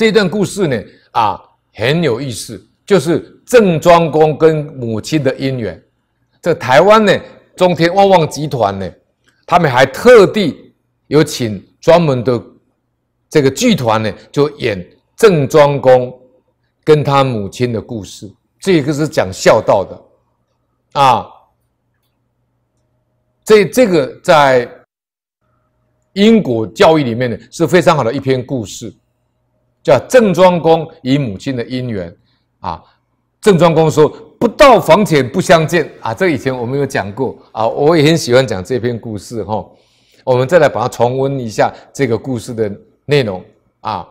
这段故事呢，啊，很有意思，就是郑庄公跟母亲的姻缘。这台湾呢，中天旺旺集团呢，他们还特地有请专门的这个剧团呢，就演郑庄公跟他母亲的故事。这个是讲孝道的，啊，这这个在英国教育里面呢，是非常好的一篇故事。叫郑庄公与母亲的姻缘，啊，郑庄公说：“不到房前不相见。”啊，这以前我们有讲过啊，我也很喜欢讲这篇故事哈。我们再来把它重温一下这个故事的内容啊。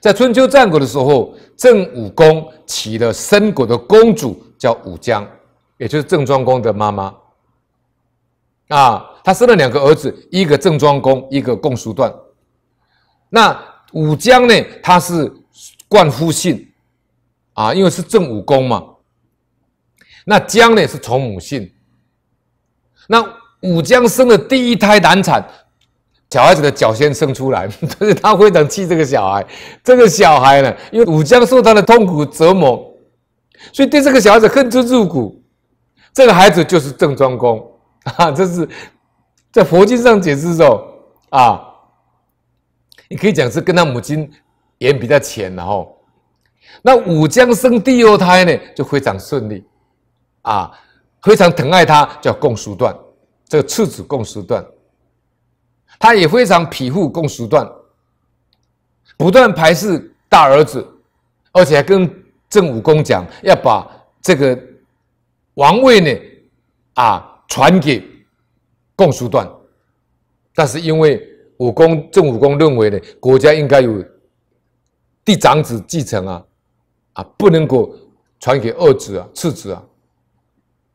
在春秋战国的时候，郑武公娶了申国的公主，叫武姜，也就是郑庄公的妈妈。啊，他生了两个儿子，一个郑庄公，一个共叔段。那武姜呢，他是冠夫姓，啊，因为是正武公嘛。那姜呢是从母姓。那武姜生的第一胎难产，小孩子的脚先生出来，但 是他非常气这个小孩。这个小孩呢，因为武姜受他的痛苦折磨，所以对这个小孩子恨之入骨。这个孩子就是郑庄公啊，这是在佛经上解释说啊。你可以讲是跟他母亲缘比较浅，然后那武将生第二胎呢，就非常顺利，啊，非常疼爱他，叫共叔段，这个次子共叔段，他也非常庇护共叔段，不断排斥大儿子，而且还跟郑武公讲要把这个王位呢，啊，传给共叔段，但是因为。武公郑武公认为呢，国家应该有嫡长子继承啊，啊，不能够传给二子啊、次子啊，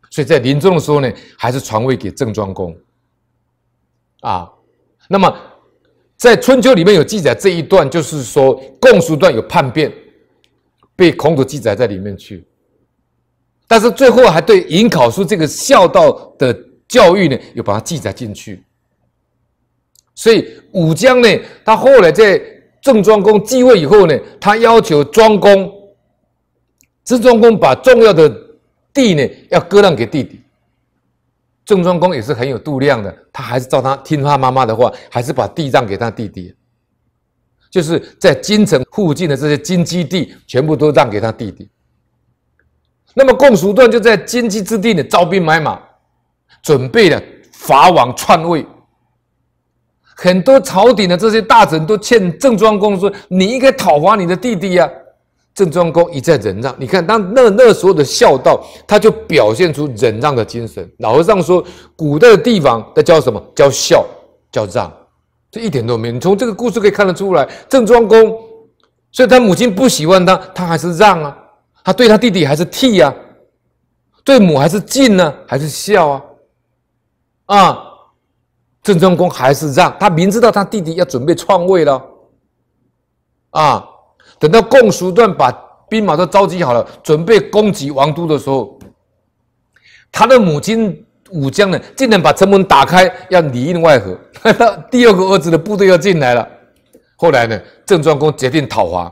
所以在临终的时候呢，还是传位给郑庄公。啊，那么在春秋里面有记载这一段，就是说共叔段有叛变，被孔子记载在里面去，但是最后还对颍考叔这个孝道的教育呢，又把它记载进去。所以武姜呢，他后来在郑庄公继位以后呢，他要求庄公，郑庄公把重要的地呢要割让给弟弟。郑庄公也是很有度量的，他还是照他听他妈妈的话，还是把地让给他弟弟，就是在京城附近的这些金鸡地全部都让给他弟弟。那么共叔段就在金鸡之地呢，招兵买马，准备了伐王篡位。很多朝廷的这些大臣都劝郑庄公说：“你应该讨伐你的弟弟呀。”郑庄公一再忍让。你看，当那那时候的孝道，他就表现出忍让的精神。老和尚说，古代的地方在教什么？教孝，叫让，这一点都没有。你从这个故事可以看得出来，郑庄公，所以他母亲不喜欢他，他还是让啊，他对他弟弟还是替啊，对母还是敬呢，还是孝啊，啊。郑庄公还是让他明知道他弟弟要准备篡位了，啊，等到共叔段把兵马都召集好了，准备攻击王都的时候，他的母亲武姜呢，竟然把城门打开，要里应外合，他 第二个儿子的部队要进来了。后来呢，郑庄公决定讨伐，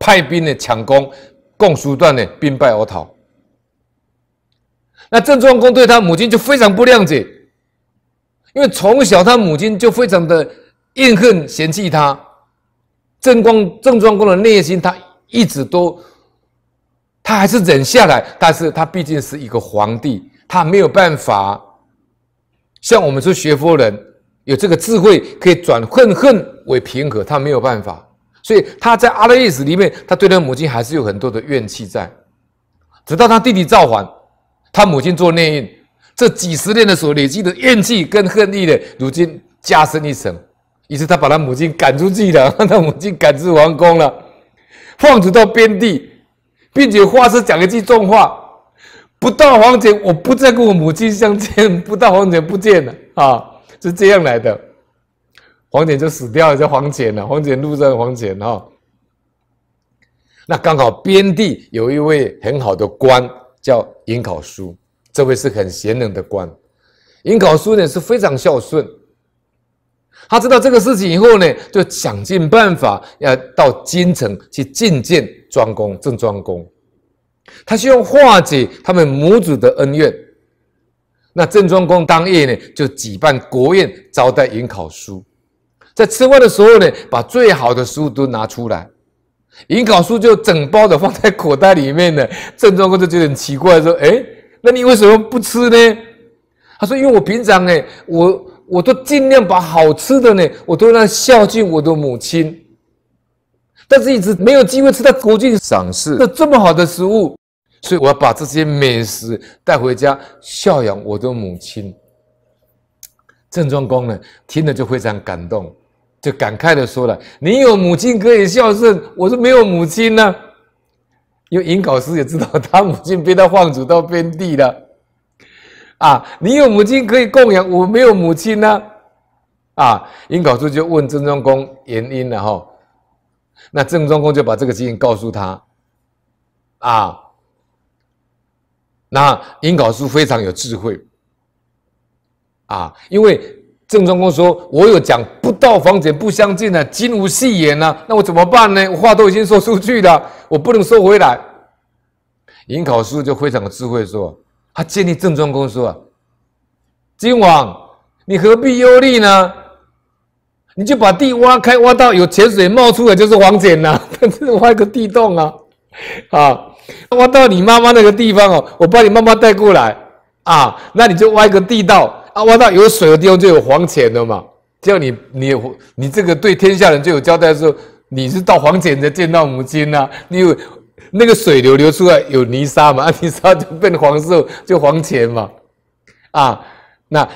派兵呢抢攻，共叔段呢兵败而逃。那郑庄公对他母亲就非常不谅解。因为从小他母亲就非常的怨恨嫌弃他，郑光郑庄公的内心他一直都，他还是忍下来，但是他毕竟是一个皇帝，他没有办法像我们说学佛人有这个智慧可以转恨恨为平和，他没有办法，所以他在阿赖耶识里面，他对他母亲还是有很多的怨气在，直到他弟弟造反，他母亲做内应。这几十年的所累积的怨气跟恨意呢，如今加深一层，于是他把他母亲赶出去了，他母亲赶至皇宫了，放逐到边地，并且发誓讲一句重话：不到黄泉，我不再跟我母亲相见。不到黄泉，不见了啊，是这样来的。黄泉就死掉，了，叫黄泉了。黄泉路上，黄泉哦。那刚好边地有一位很好的官，叫尹考叔。这位是很贤能的官，尹考叔呢是非常孝顺。他知道这个事情以后呢，就想尽办法要到京城去觐见庄公郑庄公，他希望化解他们母子的恩怨。那郑庄公当夜呢就举办国宴招待尹考叔，在吃饭的时候呢，把最好的物都拿出来，尹考叔就整包的放在口袋里面呢。郑庄公就觉得很奇怪，说：“哎。”那你为什么不吃呢？他说：“因为我平常呢，我我都尽量把好吃的呢，我都让孝敬我的母亲。但是一直没有机会吃到国际赏赐的这么好的食物，所以我要把这些美食带回家孝养我的母亲。”郑庄公呢，听了就非常感动，就感慨的说了：“你有母亲可以孝顺，我是没有母亲呢。”因为尹考叔也知道他母亲被他放逐到边地了，啊，你有母亲可以供养，我没有母亲呢，啊，尹考叔就问郑庄公原因了哈，那郑庄公就把这个事情告诉他，啊，那尹考叔非常有智慧，啊，因为。郑庄公说：“我有讲不到房简不相见呢，金无戏言呢，那我怎么办呢？我话都已经说出去了，我不能收回来。”颍考叔就非常的智慧，说：“他建议郑庄公说啊，靖王，你何必忧虑呢？你就把地挖开，挖到有泉水冒出的，就是房简呐。但 是挖个地洞啊，啊，挖到你妈妈那个地方哦，我把你妈妈带过来啊，那你就挖一个地道。”啊，挖到有水的地方就有黄钱了嘛。样你你你这个对天下人就有交代说，你是到黄浅才见到母亲啊。你有那个水流流出来有泥沙嘛，啊，泥沙就变黄色，就黄浅嘛。啊，那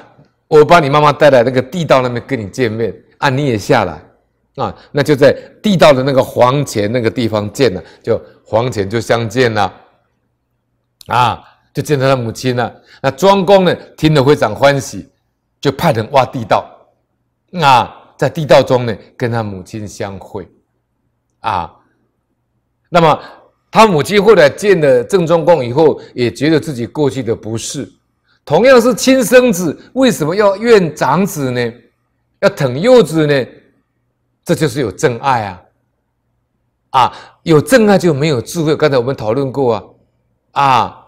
我把你妈妈带来那个地道那边跟你见面，啊，你也下来，啊，那就在地道的那个黄浅那个地方见了，就黄浅就相见了，啊。就见到他母亲了。那庄公呢？听了非常欢喜，就派人挖地道。啊，在地道中呢，跟他母亲相会。啊，那么他母亲后来见了郑庄公以后，也觉得自己过去的不是。同样是亲生子，为什么要怨长子呢？要疼幼子呢？这就是有真爱啊！啊，有真爱就没有智慧。刚才我们讨论过啊，啊。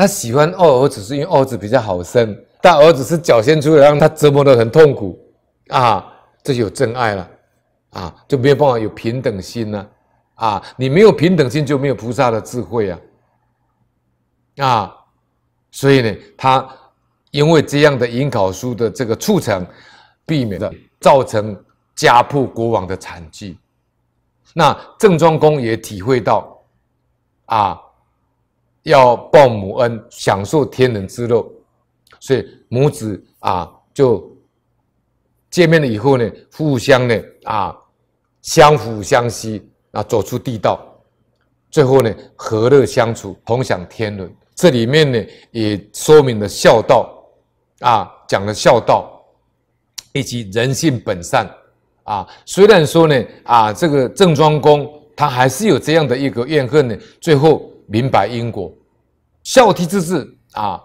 他喜欢二儿子，是因为二儿子比较好生，但儿子是矫健出来，让他折磨的很痛苦啊！这有真爱了啊，就没有办法有平等心了。啊！你没有平等心，就没有菩萨的智慧啊！啊，所以呢，他因为这样的引考书的这个促成，避免了造成家破国亡的惨剧。那郑庄公也体会到啊。要报母恩，享受天伦之乐，所以母子啊就见面了以后呢，互相呢啊相辅相惜啊，走出地道，最后呢和乐相处，同享天伦。这里面呢也说明了孝道啊，讲了孝道以及人性本善啊。虽然说呢啊，这个郑庄公他还是有这样的一个怨恨呢，最后明白因果。孝悌之志啊，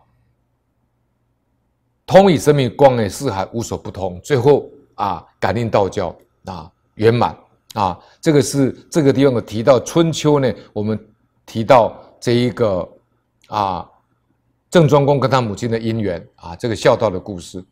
通以生命，光也四海无所不通。最后啊，感应道教啊，圆满啊，这个是这个地方我提到春秋呢，我们提到这一个啊，郑庄公跟他母亲的姻缘啊，这个孝道的故事。